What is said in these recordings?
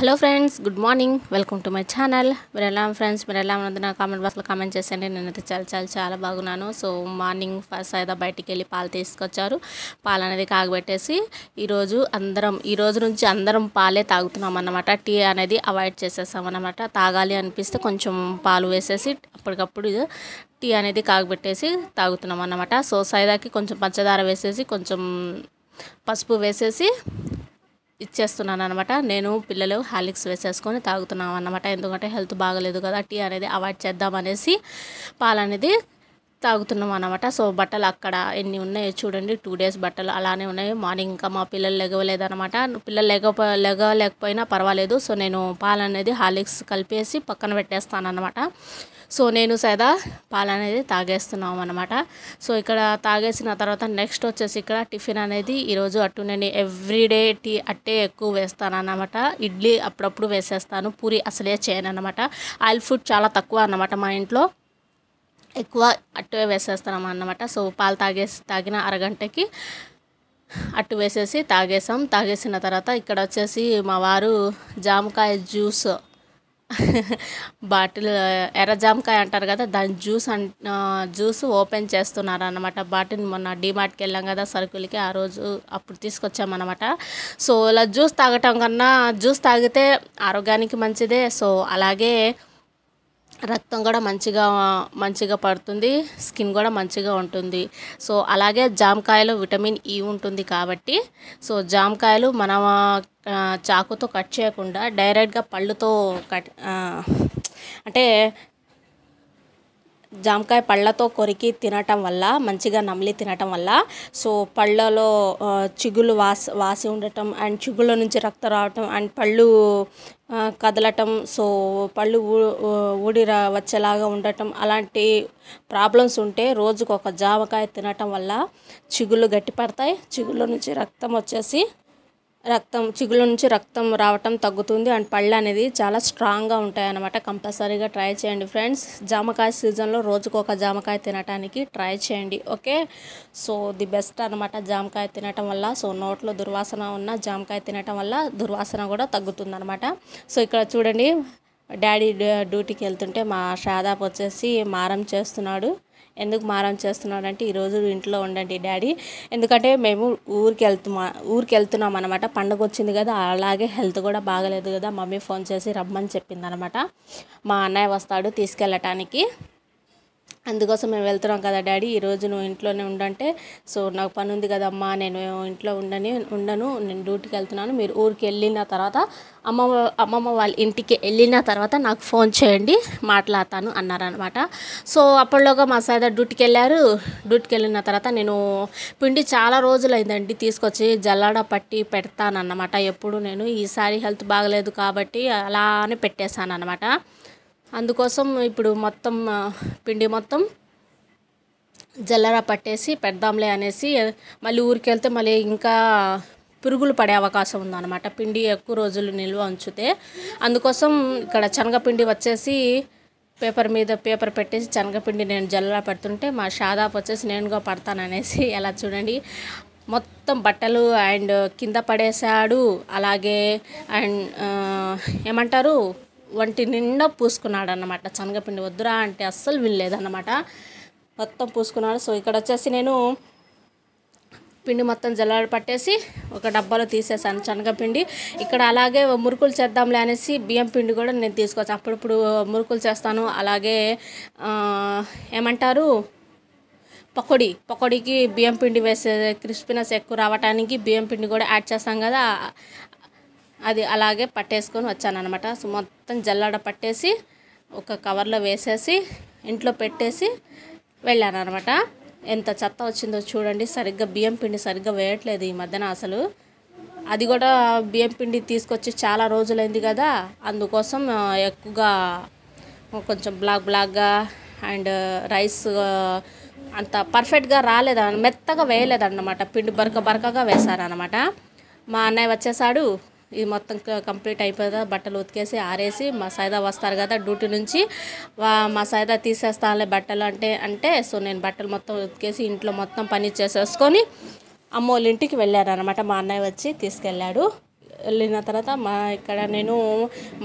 hello friends good morning welcome to my channel మీరు ఎలా friends మీరు ఎలా ఉన్నది నా కామెంట్ బాక్స్లో కామెంట్ చేసేయండి నేనైతే చాలా చాలా చాలా బాగున్నాను సో మార్నింగ్ ఫస్ట్ అయితే బయటికి వెళ్ళి పాలు తీసుకొచ్చారు పాలు అనేది కాగబెట్టేసి ఈరోజు అందరం ఈ రోజు నుంచి అందరం పాలే తాగుతున్నాం అన్నమాట టీ అనేది అవాయిడ్ చేసేస్తాం అన్నమాట తాగాలి అనిపిస్తే కొంచెం పాలు వేసేసి అప్పటికప్పుడు టీ అనేది కాగబెట్టేసి తాగుతున్నాం అన్నమాట సో సైదాకి కొంచెం పంచదార వేసేసి కొంచెం పసుపు వేసేసి ఇచ్చేస్తున్నాను అనమాట నేను పిల్లలు హాలిక్స్ వేసేసుకొని తాగుతున్నాం అనమాట ఎందుకంటే హెల్త్ బాగలేదు కదా టీ అనేది అవాయిడ్ చేద్దాం అనేసి పాలు అనేది తాగుతున్నాం అనమాట సో బట్టలు అక్కడ ఎన్ని ఉన్నాయో చూడండి టూ డేస్ బట్టలు అలానే ఉన్నాయి మార్నింగ్ ఇంకా మా పిల్లలు లెగవలేదనమాట పిల్లలు లెగపో లెగలేకపోయినా పర్వాలేదు సో నేను పాలు అనేది హాలిక్స్ కలిపేసి పక్కన పెట్టేస్తాను అనమాట సో నేను సదా పాలు అనేది తాగేస్తున్నాం అనమాట సో ఇక్కడ తాగేసిన తర్వాత నెక్స్ట్ వచ్చేసి ఇక్కడ టిఫిన్ అనేది ఈరోజు అటు నేను ఎవ్రీడే టీ అట్టే ఎక్కువ వేస్తాను అనమాట ఇడ్లీ అప్పుడప్పుడు వేసేస్తాను పూరి అసలే చేయను అనమాట ఆయిల్ ఫుడ్ చాలా తక్కువ అనమాట మా ఇంట్లో ఎక్కువ అట్టే వేసేస్తున్నాం అన్నమాట సో పాలు తాగేసి తాగిన అరగంటకి అట్టు వేసేసి తాగేసాం తాగేసిన తర్వాత ఇక్కడ వచ్చేసి మా వారు జామకాయ జ్యూస్ బాటిల్ ఎర్ర జామకాయ అంటారు కదా దాని జ్యూస్ అంట జ్యూస్ ఓపెన్ చేస్తున్నారు అనమాట బాటిల్ మొన్న డిమార్ట్కి వెళ్ళాం కదా సరుకులకి ఆ రోజు అప్పుడు తీసుకొచ్చామన్నమాట సో ఇలా జ్యూస్ తాగటం కన్నా జ్యూస్ తాగితే ఆరోగ్యానికి మంచిదే సో అలాగే రక్తం కూడా మంచిగా మంచిగా పడుతుంది స్కిన్ కూడా మంచిగా ఉంటుంది సో అలాగే జామకాయలో విటమిన్ ఈ e ఉంటుంది కాబట్టి సో జామకాయలు మన చాకుతో కట్ చేయకుండా డైరెక్ట్గా పళ్ళుతో కట్ అంటే జామకాయ పళ్ళతో కొరికి తినటం వల్ల మంచిగా నమిలి తినటం వల్ల సో పళ్ళలో చిగులు వాసి వాసి ఉండటం అండ్ చిగుళ్ళ నుంచి రక్తం రావటం అండ్ పళ్ళు కదలటం సో పళ్ళు ఊడి వచ్చేలాగా ఉండటం అలాంటి ప్రాబ్లమ్స్ ఉంటే రోజుకు ఒక జామకాయ తినటం వల్ల చిగుళ్ళు గట్టిపడతాయి చిగుళ్ళ నుంచి రక్తం వచ్చేసి రక్తం చిగుళ్ళ నుంచి రక్తం రావటం తగ్గుతుంది అండ్ పళ్ళు అనేది చాలా స్ట్రాంగ్గా ఉంటాయి అనమాట కంపల్సరీగా ట్రై చేయండి ఫ్రెండ్స్ జామకాయ సీజన్లో రోజుకు ఒక జామకాయ తినటానికి ట్రై చేయండి ఓకే సో ది బెస్ట్ అనమాట జామకాయ తినటం వల్ల సో నోట్లో దుర్వాసన ఉన్న జామకాయ తినటం వల్ల దుర్వాసన కూడా తగ్గుతుంది అనమాట సో ఇక్కడ చూడండి డాడీ డ్యూటీకి వెళ్తుంటే మా షాదాబ్ వచ్చేసి మారం చేస్తున్నాడు ఎందుకు మారం చేస్తున్నాడంటే ఈరోజు ఇంట్లో ఉండండి డాడీ ఎందుకంటే మేము ఊరికి వెళ్తున్నా ఊరికి వెళ్తున్నాం అనమాట పండగ వచ్చింది కదా అలాగే హెల్త్ కూడా బాగలేదు కదా మమ్మీ ఫోన్ చేసి రమ్మని చెప్పింది అనమాట మా అన్నయ్య వస్తాడు తీసుకెళ్ళటానికి అందుకోసం మేము వెళ్తున్నాం కదా డాడీ ఈరోజు నువ్వు ఇంట్లోనే ఉండంటే సో నాకు పని ఉంది కదమ్మా నేను ఇంట్లో ఉండని ఉండను నేను డ్యూటీకి వెళ్తున్నాను మీరు ఊరికి వెళ్ళిన తర్వాత అమ్మమ్మ అమ్మమ్మ వాళ్ళ ఇంటికి వెళ్ళిన తర్వాత నాకు ఫోన్ చేయండి మాట్లాడతాను అన్నారనమాట సో అప్పటిలోగా మా సైదా డ్యూటీకి వెళ్ళారు డ్యూటీకి వెళ్ళిన తర్వాత నేను పిండి చాలా రోజులైందండి తీసుకొచ్చి జల్లడ పట్టి పెడతానన్నమాట ఎప్పుడు నేను ఈసారి హెల్త్ బాగలేదు కాబట్టి అలానే పెట్టేశాను అనమాట అందుకోసం ఇప్పుడు మొత్తం పిండి మొత్తం జల్లర పట్టేసి పెడదాంలే అనేసి మళ్ళీ ఊరికి వెళ్తే మళ్ళీ ఇంకా పురుగులు పడే అవకాశం ఉందన్నమాట పిండి ఎక్కువ రోజులు నిల్వ ఉంచితే అందుకోసం ఇక్కడ శనగపిండి వచ్చేసి పేపర్ మీద పేపర్ పెట్టేసి శనగపిండి నేను జల్లరా పెడుతుంటే మా షాదాప్ వచ్చేసి నేనుగా పడతాననేసి ఎలా చూడండి మొత్తం బట్టలు అండ్ కింద పడేశాడు అలాగే అండ్ ఏమంటారు వంటి నిండా పూసుకున్నాడు అనమాట శనగపిండి వద్దురా అంటే అస్సలు వినలేదన్నమాట మొత్తం పూసుకున్నాడు సో ఇక్కడ వచ్చేసి నేను పిండి మొత్తం జల్లాడు పట్టేసి ఒక డబ్బాలో తీసేసాను శనగపిండి ఇక్కడ అలాగే మురుకులు చేద్దాంలే అనేసి బియ్యం పిండి కూడా నేను తీసుకోవచ్చు అప్పుడప్పుడు మురుకులు చేస్తాను అలాగే ఏమంటారు పకోడీ పకోడీకి బియ్యం పిండి వేసే క్రిస్పీనెస్ ఎక్కువ రావటానికి బియ్యం పిండి కూడా యాడ్ చేస్తాం కదా అది అలాగే పట్టేసుకొని వచ్చానమాట సో మొత్తం జల్లడ పట్టేసి ఒక కవర్లో వేసేసి ఇంట్లో పెట్టేసి అనమాట ఎంత చెత్త వచ్చిందో చూడండి సరిగ్గా బియ్యం పిండి సరిగ్గా వేయట్లేదు ఈ మధ్యన అసలు అది కూడా బియ్యం పిండి తీసుకొచ్చి చాలా రోజులైంది కదా అందుకోసం ఎక్కువగా కొంచెం బ్లాక్ బ్లాక్గా అండ్ రైస్ అంత పర్ఫెక్ట్గా రాలేదు మెత్తగా వేయలేదన్నమాట పిండి బరక బరకగా వేశారనమాట మా అన్నయ్య వచ్చేసాడు ఇది మొత్తం కంప్లీట్ అయిపోదా బట్టలు ఉతికేసి ఆరేసి మా సాయిదా వస్తారు కదా డ్యూటీ నుంచి మా సాయిదా తీసేస్తానులే బట్టలు అంటే అంటే సో నేను బట్టలు మొత్తం ఉతికేసి ఇంట్లో మొత్తం పని చేసేసుకొని వాళ్ళ ఇంటికి వెళ్ళాను అనమాట మా అన్నయ్య వచ్చి తీసుకెళ్ళాడు వెళ్ళిన తర్వాత మా ఇక్కడ నేను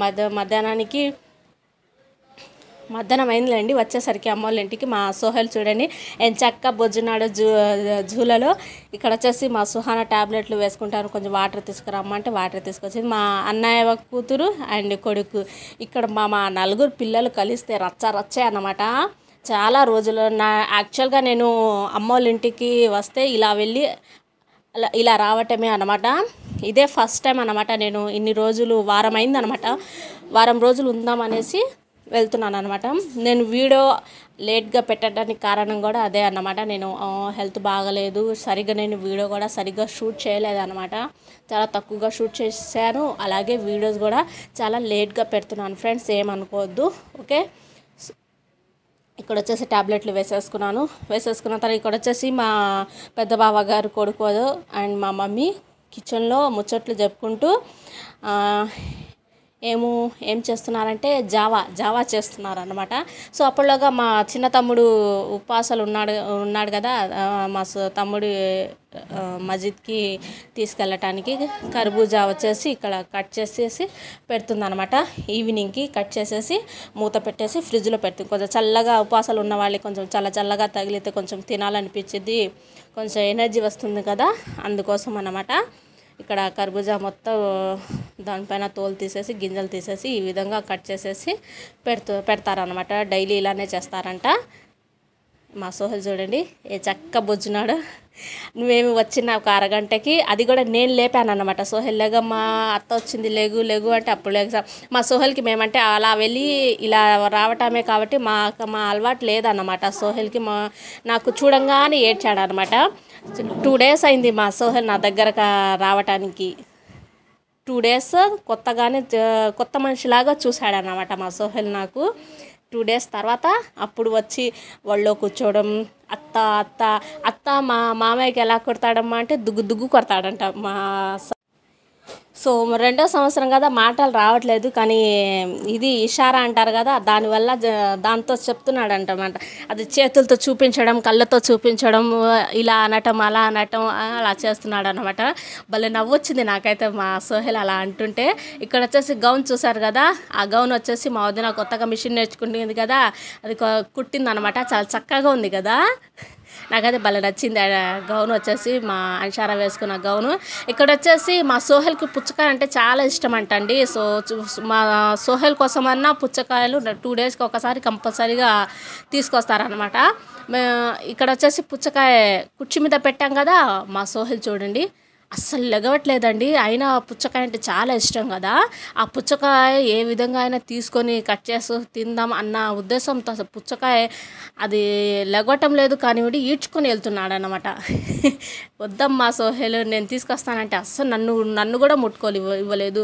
మధ్య మధ్యాహ్నానికి మధ్యాహ్నం అయిందిలేండి వచ్చేసరికి అమ్మ వాళ్ళ ఇంటికి మా సోహెల్ చూడండి చక్క భోజనాడు జూ జూలలో ఇక్కడ వచ్చేసి మా సుహాన ట్యాబ్లెట్లు వేసుకుంటాను కొంచెం వాటర్ తీసుకురమ్మంటే వాటర్ తీసుకొచ్చింది మా అన్నయ్య కూతురు అండ్ కొడుకు ఇక్కడ మా మా నలుగురు పిల్లలు కలిస్తే రచ్చ రచ్చే అన్నమాట చాలా రోజులు నా యాక్చువల్గా నేను అమ్మ వాళ్ళ ఇంటికి వస్తే ఇలా వెళ్ళి అలా ఇలా రావటమే అనమాట ఇదే ఫస్ట్ టైం అనమాట నేను ఇన్ని రోజులు వారం అనమాట వారం రోజులు ఉందామనేసి వెళ్తున్నాను అనమాట నేను వీడియో లేట్గా పెట్టడానికి కారణం కూడా అదే అన్నమాట నేను హెల్త్ బాగలేదు సరిగ్గా నేను వీడియో కూడా సరిగ్గా షూట్ అనమాట చాలా తక్కువగా షూట్ చేశాను అలాగే వీడియోస్ కూడా చాలా లేట్గా పెడుతున్నాను ఫ్రెండ్స్ ఏమనుకోవద్దు ఓకే ఇక్కడ వచ్చేసి ట్యాబ్లెట్లు వేసేసుకున్నాను వేసేసుకున్న తర్వాత ఇక్కడ వచ్చేసి మా పెద్ద బావ గారు కొడుకోదు అండ్ మా మమ్మీ కిచెన్లో ముచ్చట్లు చెప్పుకుంటూ ఏమో ఏం చేస్తున్నారంటే జావా జావా చేస్తున్నారనమాట సో అప్పటిలోగా మా చిన్న తమ్ముడు ఉపాసాలు ఉన్నాడు ఉన్నాడు కదా మా తమ్ముడు మస్జిద్కి తీసుకెళ్ళటానికి కర్బూజా వచ్చేసి ఇక్కడ కట్ చేసేసి పెడుతుందనమాట ఈవినింగ్కి కట్ చేసేసి మూత పెట్టేసి ఫ్రిడ్జ్లో పెడుతుంది కొంచెం చల్లగా ఉపాసాలు ఉన్న వాళ్ళకి కొంచెం చల్ల చల్లగా తగిలితే కొంచెం తినాలనిపించింది కొంచెం ఎనర్జీ వస్తుంది కదా అందుకోసం అనమాట ఇక్కడ కర్బూజా మొత్తం దానిపైన తోలు తీసేసి గింజలు తీసేసి ఈ విధంగా కట్ చేసేసి పెడుతూ పెడతారనమాట డైలీ ఇలానే చేస్తారంట మా సోహల్ చూడండి ఏ చక్క బొజ్జున్నాడు నువ్వేమి వచ్చిన ఒక అరగంటకి అది కూడా నేను లేపాను అనమాట సోహెల్ లేక మా అత్త వచ్చింది లేగు లేగు అంటే అప్పుడు లేక మా సోహెల్కి మేమంటే అలా వెళ్ళి ఇలా రావటమే కాబట్టి మా మా అలవాటు లేదన్నమాట సోహెల్కి మా నాకు చూడంగానే ఏడ్చాడనమాట టూ డేస్ అయింది మా సోహెల్ నా దగ్గర రావటానికి టూ డేస్ కొత్తగానే కొత్త మనిషిలాగా చూశాడనమాట మా సోహెల్ నాకు టూ డేస్ తర్వాత అప్పుడు వచ్చి వాళ్ళు కూర్చోవడం అత్త అత్త అత్త మా మామయ్యకి ఎలా కొడతాడమ్మా అంటే దుగ్గు దుగ్గు కొడతాడంట మా సో రెండో సంవత్సరం కదా మాటలు రావట్లేదు కానీ ఇది ఇషారా అంటారు కదా దానివల్ల దాంతో చెప్తున్నాడు అంటమాట అది చేతులతో చూపించడం కళ్ళతో చూపించడం ఇలా అనటం అలా అనటం అలా చేస్తున్నాడు అనమాట భలే నవ్వొచ్చింది నాకైతే మా సోహెల్ అలా అంటుంటే ఇక్కడ వచ్చేసి గౌన్ చూశారు కదా ఆ గౌన్ వచ్చేసి మా వదిన కొత్తగా మిషన్ నేర్చుకుంటుంది కదా అది కుట్టింది అనమాట చాలా చక్కగా ఉంది కదా నాకైతే భలే నచ్చింది గౌన్ వచ్చేసి మా అన్షారా వేసుకున్న గౌను ఇక్కడ వచ్చేసి మా సోహెల్కి పుచ్చకాయ అంటే చాలా ఇష్టం అంటండి సో మా సోహెల్ కోసమన్నా పుచ్చకాయలు టూ డేస్కి ఒకసారి కంపల్సరీగా తీసుకొస్తారనమాట ఇక్కడ వచ్చేసి పుచ్చకాయ కుర్చీ మీద పెట్టాం కదా మా సోహెల్ చూడండి అస్సలు లెగవట్లేదండి అయినా ఆ పుచ్చకాయ అంటే చాలా ఇష్టం కదా ఆ పుచ్చకాయ ఏ విధంగా అయినా తీసుకొని కట్ చేసి తిందాం అన్న ఉద్దేశంతో అసలు పుచ్చకాయ అది లెగవటం లేదు విడి ఈడ్చుకొని వెళ్తున్నాడు అనమాట వద్దమ్మా సోహెలు నేను తీసుకొస్తానంటే అస్సలు నన్ను నన్ను కూడా ముట్టుకోలు ఇవ్వలేదు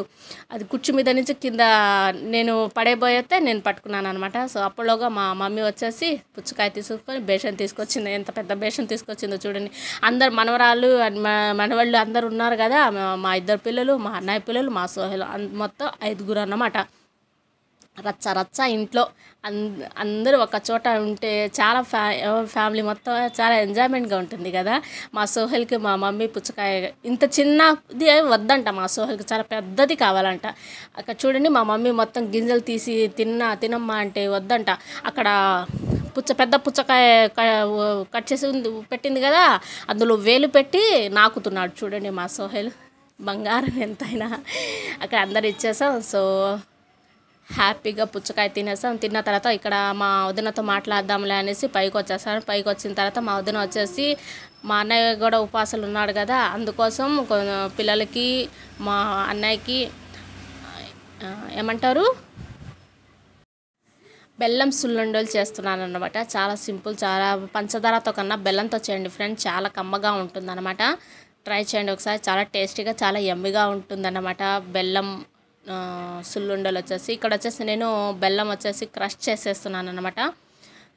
అది కుర్చీ మీద నుంచి కింద నేను పడేబోయేస్తే నేను పట్టుకున్నాను అనమాట సో అప్పటిలోగా మా మమ్మీ వచ్చేసి పుచ్చకాయ తీసుకొని బేషన్ తీసుకొచ్చింది ఎంత పెద్ద బేషన్ తీసుకొచ్చిందో చూడండి అందరు మనవరాళ్ళు మనవాళ్ళు అందరు అందరు ఉన్నారు కదా మా ఇద్దరు పిల్లలు మా అన్నయ్య పిల్లలు మా సోహెల్ మొత్తం ఐదుగురు అన్నమాట రచ్చ రచ్చ ఇంట్లో అంద అందరూ ఒక చోట ఉంటే చాలా ఫ్యా ఫ్యామిలీ మొత్తం చాలా ఎంజాయ్మెంట్గా ఉంటుంది కదా మా సోహెల్కి మా మమ్మీ పుచ్చకాయ ఇంత చిన్నది వద్దంట మా సోహెల్కి చాలా పెద్దది కావాలంట అక్కడ చూడండి మా మమ్మీ మొత్తం గింజలు తీసి తిన్నా తినమ్మా అంటే వద్దంట అక్కడ పుచ్చ పెద్ద పుచ్చకాయ కట్ చేసి ఉంది పెట్టింది కదా అందులో వేలు పెట్టి నాకుతున్నాడు చూడండి మా సోహెల్ బంగారం ఎంతైనా అక్కడ అందరు ఇచ్చేసాం సో హ్యాపీగా పుచ్చకాయ తినేసాం తిన్న తర్వాత ఇక్కడ మా వదినతో మాట్లాడదాంలే అనేసి పైకి వచ్చేసాను పైకి వచ్చిన తర్వాత మా వదిన వచ్చేసి మా అన్నయ్య కూడా ఉపాసాలు ఉన్నాడు కదా అందుకోసం పిల్లలకి మా అన్నయ్యకి ఏమంటారు బెల్లం సుల్లుండలు చేస్తున్నాను అనమాట చాలా సింపుల్ చాలా పంచదారతో కన్నా బెల్లంతో చేయండి ఫ్రెండ్స్ చాలా కమ్మగా ఉంటుంది ట్రై చేయండి ఒకసారి చాలా టేస్టీగా చాలా ఎమ్మిగా ఉంటుందన్నమాట బెల్లం సుల్లుండలు వచ్చేసి ఇక్కడ వచ్చేసి నేను బెల్లం వచ్చేసి క్రష్ చేసేస్తున్నాను అనమాట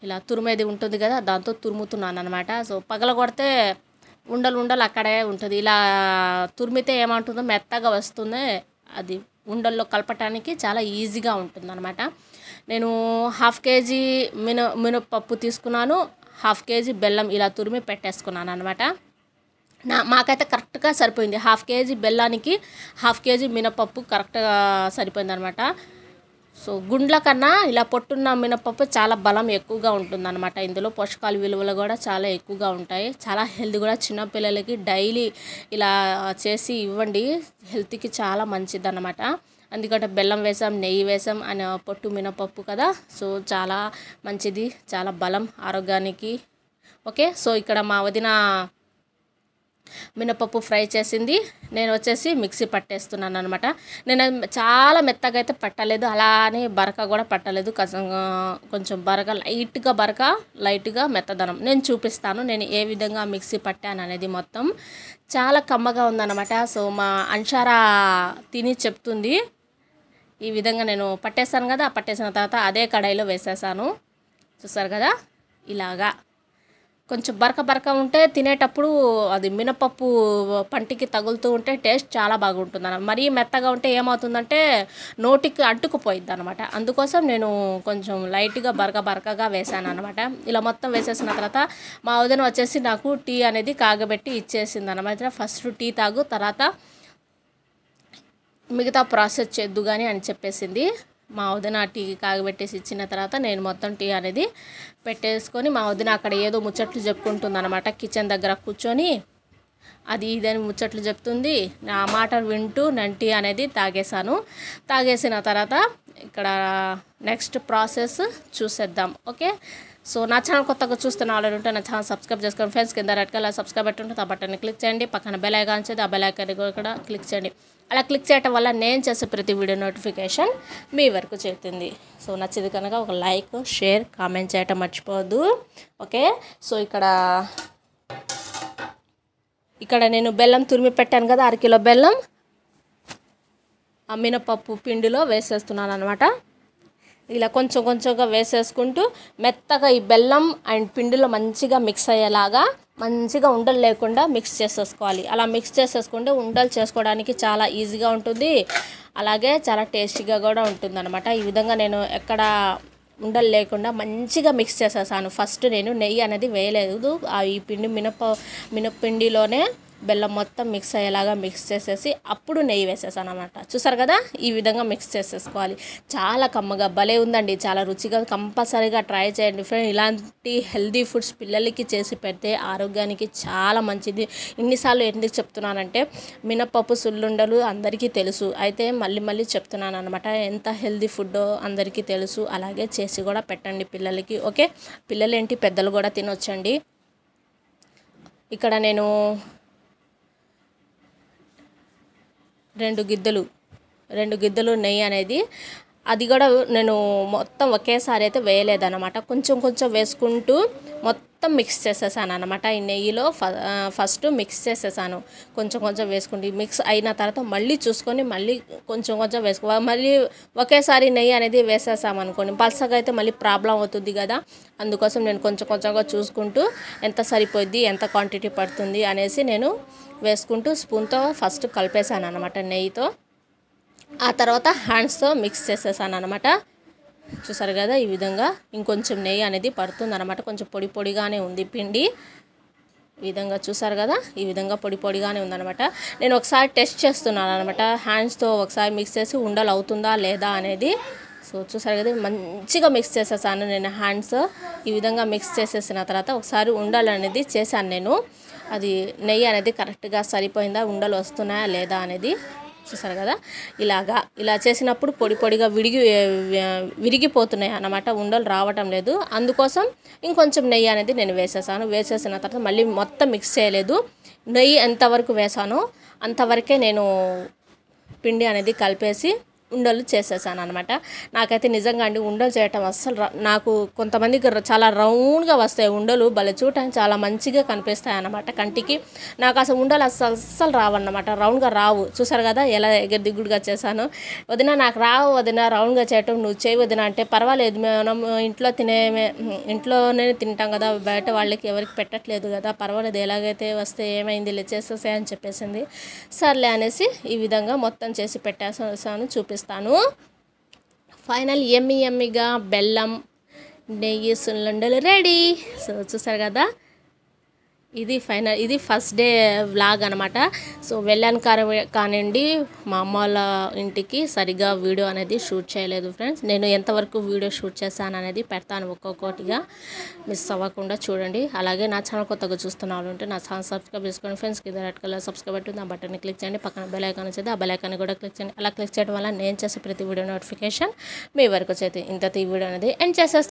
ఇలా తురిమేది ఉంటుంది కదా దాంతో తురుముతున్నాను అనమాట సో పగలగొడితే ఉండలు ఉండలు అక్కడే ఉంటుంది ఇలా తురిమితే ఏమంటుందో మెత్తగా వస్తుంది అది ఉండల్లో కలపటానికి చాలా ఈజీగా ఉంటుంది అనమాట నేను హాఫ్ కేజీ మిన మినపప్పు తీసుకున్నాను హాఫ్ కేజీ బెల్లం ఇలా తురిమి పెట్టేసుకున్నాను అనమాట నా మాకైతే కరెక్ట్గా సరిపోయింది హాఫ్ కేజీ బెల్లానికి హాఫ్ కేజీ మినపప్పు కరెక్ట్గా సరిపోయింది అనమాట సో గుండ్ల కన్నా ఇలా పొట్టున్న మినపప్పు చాలా బలం ఎక్కువగా ఉంటుందన్నమాట ఇందులో పోషకాలు విలువలు కూడా చాలా ఎక్కువగా ఉంటాయి చాలా హెల్త్ కూడా చిన్నపిల్లలకి డైలీ ఇలా చేసి ఇవ్వండి హెల్త్కి చాలా మంచిదన్నమాట అందుకంటే బెల్లం వేసాం నెయ్యి వేసాం అనే పొట్టు మినపప్పు కదా సో చాలా మంచిది చాలా బలం ఆరోగ్యానికి ఓకే సో ఇక్కడ మా వదిన మినపప్పు ఫ్రై చేసింది నేను వచ్చేసి మిక్సీ పట్టేస్తున్నాను అనమాట నేను చాలా మెత్తగా అయితే పట్టలేదు అలానే బరక కూడా పట్టలేదు కొంచెం బరక లైట్గా బరక లైట్గా మెత్తదనం నేను చూపిస్తాను నేను ఏ విధంగా మిక్సీ పట్టాను అనేది మొత్తం చాలా కమ్మగా ఉందన్నమాట సో మా అన్షారా తిని చెప్తుంది ఈ విధంగా నేను పట్టేశాను కదా పట్టేసిన తర్వాత అదే కడాయిలో వేసేసాను చూసారు కదా ఇలాగా కొంచెం బరక బరక ఉంటే తినేటప్పుడు అది మినపప్పు పంటికి తగులుతూ ఉంటే టేస్ట్ చాలా బాగుంటుంది అన్న మరీ మెత్తగా ఉంటే ఏమవుతుందంటే నోటికి అంటుకుపోయిద్ది అనమాట అందుకోసం నేను కొంచెం లైట్గా బరక బరకగా వేసాను అనమాట ఇలా మొత్తం వేసేసిన తర్వాత మా వదిన వచ్చేసి నాకు టీ అనేది కాగబెట్టి ఇచ్చేసింది అనమాట ఫస్ట్ టీ తాగు తర్వాత మిగతా ప్రాసెస్ చేద్దు కానీ అని చెప్పేసింది మా వదిన టీ కాగబెట్టేసి ఇచ్చిన తర్వాత నేను మొత్తం టీ అనేది పెట్టేసుకొని మా వదిన అక్కడ ఏదో ముచ్చట్లు చెప్పుకుంటుందన్నమాట కిచెన్ దగ్గర కూర్చొని అది ఇదని ముచ్చట్లు చెప్తుంది నా మాట వింటూ టీ అనేది తాగేశాను తాగేసిన తర్వాత ఇక్కడ నెక్స్ట్ ప్రాసెస్ చూసేద్దాం ఓకే సో నా ఛానల్ కొత్తగా చూస్తున్న వాళ్ళు ఉంటే నా ఛానల్ సబ్స్క్రైబ్ చేసుకోండి ఫ్రెండ్స్ కింద రెడ్ కలర్ సబ్స్క్రైబ్ పెట్టుంటే ఆ బటన్ని క్లిక్ చేయండి పక్కన బెల్ ఐకాన్ చేసి ఆ బెల్ ఐకాన్ కూడా క్లిక్ చేయండి అలా క్లిక్ చేయటం వల్ల నేను చేసే ప్రతి వీడియో నోటిఫికేషన్ మీ వరకు చేరుతుంది సో నచ్చింది కనుక ఒక లైక్ షేర్ కామెంట్ చేయటం మర్చిపోవద్దు ఓకే సో ఇక్కడ ఇక్కడ నేను బెల్లం తురిమి పెట్టాను కదా అరకిలో బెల్లం మినపప్పు పిండిలో వేసేస్తున్నాను అనమాట ఇలా కొంచెం కొంచెంగా వేసేసుకుంటూ మెత్తగా ఈ బెల్లం అండ్ పిండిలో మంచిగా మిక్స్ అయ్యేలాగా మంచిగా ఉండలు లేకుండా మిక్స్ చేసేసుకోవాలి అలా మిక్స్ చేసేసుకుంటే ఉండలు చేసుకోవడానికి చాలా ఈజీగా ఉంటుంది అలాగే చాలా టేస్టీగా కూడా ఉంటుందన్నమాట ఈ విధంగా నేను ఎక్కడ ఉండలు లేకుండా మంచిగా మిక్స్ చేసేసాను ఫస్ట్ నేను నెయ్యి అనేది వేయలేదు ఈ పిండి మినప మినపిండిలోనే బెల్లం మొత్తం మిక్స్ అయ్యేలాగా మిక్స్ చేసేసి అప్పుడు నెయ్యి వేసేసాను అనమాట చూసారు కదా ఈ విధంగా మిక్స్ చేసేసుకోవాలి చాలా కమ్మగా భలే ఉందండి చాలా రుచిగా కంపల్సరీగా ట్రై చేయండి ఫ్రెండ్ ఇలాంటి హెల్దీ ఫుడ్స్ పిల్లలకి చేసి పెడితే ఆరోగ్యానికి చాలా మంచిది ఇన్నిసార్లు ఎందుకు చెప్తున్నానంటే మినపప్పు సుల్లుండలు అందరికీ తెలుసు అయితే మళ్ళీ మళ్ళీ చెప్తున్నాను అనమాట ఎంత హెల్దీ ఫుడ్డో అందరికీ తెలుసు అలాగే చేసి కూడా పెట్టండి పిల్లలకి ఓకే పిల్లలేంటి పెద్దలు కూడా తినొచ్చండి ఇక్కడ నేను రెండు గిద్దలు రెండు గిద్దలు నెయ్యి అనేది అది కూడా నేను మొత్తం ఒకేసారి అయితే వేయలేదన్నమాట కొంచెం కొంచెం వేసుకుంటూ మొత్తం మొత్తం మిక్స్ చేసేసాను అనమాట ఈ నెయ్యిలో ఫస్ట్ మిక్స్ చేసేసాను కొంచెం కొంచెం వేసుకుంటే మిక్స్ అయిన తర్వాత మళ్ళీ చూసుకొని మళ్ళీ కొంచెం కొంచెం వేసుకో మళ్ళీ ఒకేసారి నెయ్యి అనేది వేసేసామనుకోండి పల్సగా అయితే మళ్ళీ ప్రాబ్లం అవుతుంది కదా అందుకోసం నేను కొంచెం కొంచెంగా చూసుకుంటూ ఎంత సరిపోద్ది ఎంత క్వాంటిటీ పడుతుంది అనేసి నేను వేసుకుంటూ స్పూన్తో ఫస్ట్ కలిపేశాను అనమాట నెయ్యితో ఆ తర్వాత హ్యాండ్స్తో మిక్స్ చేసేసాను అనమాట చూసారు కదా ఈ విధంగా ఇంకొంచెం నెయ్యి అనేది పడుతుంది అనమాట కొంచెం పొడి పొడిగానే ఉంది పిండి ఈ విధంగా చూసారు కదా ఈ విధంగా పొడి పొడిగానే ఉందనమాట నేను ఒకసారి టెస్ట్ చేస్తున్నాను అనమాట హ్యాండ్స్తో ఒకసారి మిక్స్ చేసి ఉండలు అవుతుందా లేదా అనేది సో చూసారు కదా మంచిగా మిక్స్ చేసేసాను నేను హ్యాండ్స్ ఈ విధంగా మిక్స్ చేసేసిన తర్వాత ఒకసారి ఉండలు అనేది చేశాను నేను అది నెయ్యి అనేది కరెక్ట్గా సరిపోయిందా ఉండలు వస్తున్నాయా లేదా అనేది చూసారు కదా ఇలాగా ఇలా చేసినప్పుడు పొడి పొడిగా విడిగి విరిగిపోతున్నాయి అన్నమాట ఉండలు రావటం లేదు అందుకోసం ఇంకొంచెం నెయ్యి అనేది నేను వేసేసాను వేసేసిన తర్వాత మళ్ళీ మొత్తం మిక్స్ చేయలేదు నెయ్యి ఎంతవరకు వేసానో అంతవరకే నేను పిండి అనేది కలిపేసి ఉండలు చేసేసాను అనమాట నాకైతే నిజంగా అండి ఉండలు చేయటం అస్సలు నాకు కొంతమందికి చాలా రౌండ్గా వస్తాయి ఉండలు భలే చూడటానికి చాలా మంచిగా కనిపిస్తాయి అనమాట కంటికి నాకు అసలు ఉండలు అస్సలు అస్సలు రావన్నమాట రౌండ్గా రావు చూసారు కదా ఎలా దిగుడుగా చేశాను వదిన నాకు రావు వదిన రౌండ్గా చేయటం నువ్వు చేయి వదిన అంటే పర్వాలేదు మనం ఇంట్లో తినేమే ఇంట్లోనే తింటాం కదా బయట వాళ్ళకి ఎవరికి పెట్టట్లేదు కదా పర్వాలేదు ఎలాగైతే వస్తే ఏమైంది చేసేసాయి అని చెప్పేసింది సర్లే అనేసి ఈ విధంగా మొత్తం చేసి పెట్టేసాను చూపిస్తాను చూపిస్తాను ఫైనల్ ఎమ్మి ఎమ్మిగా బెల్లం నెయ్యి సున్నుండలు రెడీ సో చూసారు కదా ఇది ఫైనల్ ఇది ఫస్ట్ డే వ్లాగ్ అనమాట సో వెళ్ళాను కానివ్వండి మా అమ్మ వాళ్ళ ఇంటికి సరిగా వీడియో అనేది షూట్ చేయలేదు ఫ్రెండ్స్ నేను ఎంతవరకు వీడియో షూట్ చేశాను అనేది పెడతాను ఒక్కొక్కటిగా మిస్ అవ్వకుండా చూడండి అలాగే నా ఛానల్ కొత్తగా చూస్తున్న వాళ్ళు ఉంటే నా ఛానల్ సబ్స్క్రైబ్ చేసుకోండి ఫ్రెండ్స్ కింద రెడ్ కలర్ సబ్స్క్రైబ్ ఉంటుంది ఆ బటన్ని క్లిక్ చేయండి పక్కన బెలైకాన్ వచ్చేది ఆ బెలైకాన్ని కూడా క్లిక్ చేయండి అలా క్లిక్ చేయడం వల్ల నేను చేసే ప్రతి వీడియో నోటిఫికేషన్ మీ వరకు వచ్చేది ఇంత ఈ వీడియో అనేది ఎండ్ చేసేస్తాను